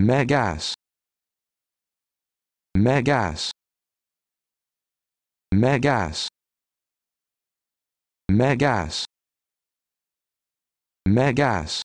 Megas. Megas. Megas. Megas. Megas.